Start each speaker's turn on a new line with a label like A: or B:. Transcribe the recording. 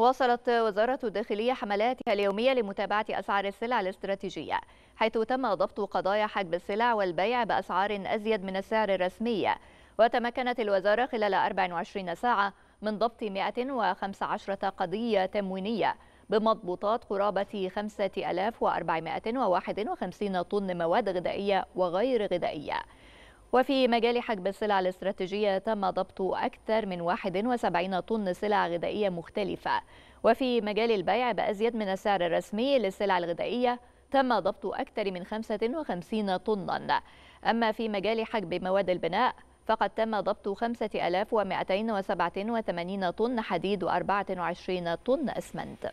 A: واصلت وزارة الداخلية حملاتها اليومية لمتابعة أسعار السلع الاستراتيجية حيث تم ضبط قضايا حجب السلع والبيع بأسعار أزيد من السعر الرسمي وتمكنت الوزارة خلال 24 ساعة من ضبط 115 قضية تموينية بمضبوطات قرابة 5451 طن مواد غذائية وغير غذائية وفي مجال حجب السلع الاستراتيجية تم ضبط أكثر من 71 طن سلع غذائية مختلفة وفي مجال البيع بأزيد من السعر الرسمي للسلع الغذائية تم ضبط أكثر من 55 طنا أما في مجال حجب مواد البناء فقد تم ضبط 5287 طن حديد و24 طن أسمنت